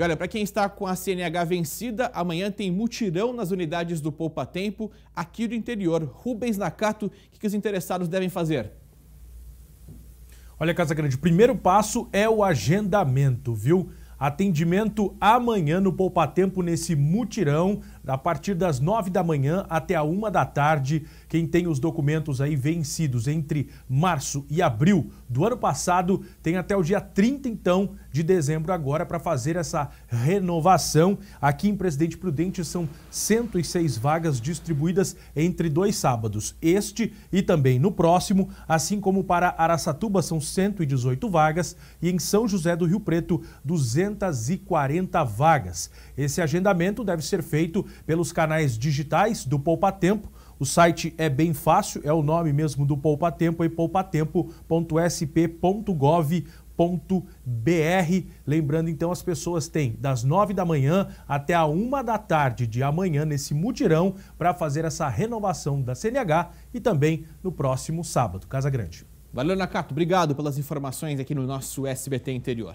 E olha, para quem está com a CNH vencida, amanhã tem mutirão nas unidades do Poupa Tempo, aqui do interior. Rubens Nakato, o que, que os interessados devem fazer? Olha, Casa Grande, o primeiro passo é o agendamento, viu? Atendimento amanhã no Poupa Tempo, nesse mutirão a partir das 9 da manhã até a 1 da tarde. Quem tem os documentos aí vencidos entre março e abril do ano passado tem até o dia 30 então de dezembro agora para fazer essa renovação. Aqui em Presidente Prudente são 106 vagas distribuídas entre dois sábados, este e também no próximo, assim como para Araçatuba são 118 vagas e em São José do Rio Preto 240 vagas. Esse agendamento deve ser feito pelos canais digitais do Poupa Tempo. O site é bem fácil, é o nome mesmo do Poupa Tempo, é poupatempo.sp.gov.br. Lembrando, então, as pessoas têm das nove da manhã até a uma da tarde de amanhã nesse mutirão para fazer essa renovação da CNH e também no próximo sábado. Casa Grande. Valeu, Nakato. Obrigado pelas informações aqui no nosso SBT Interior.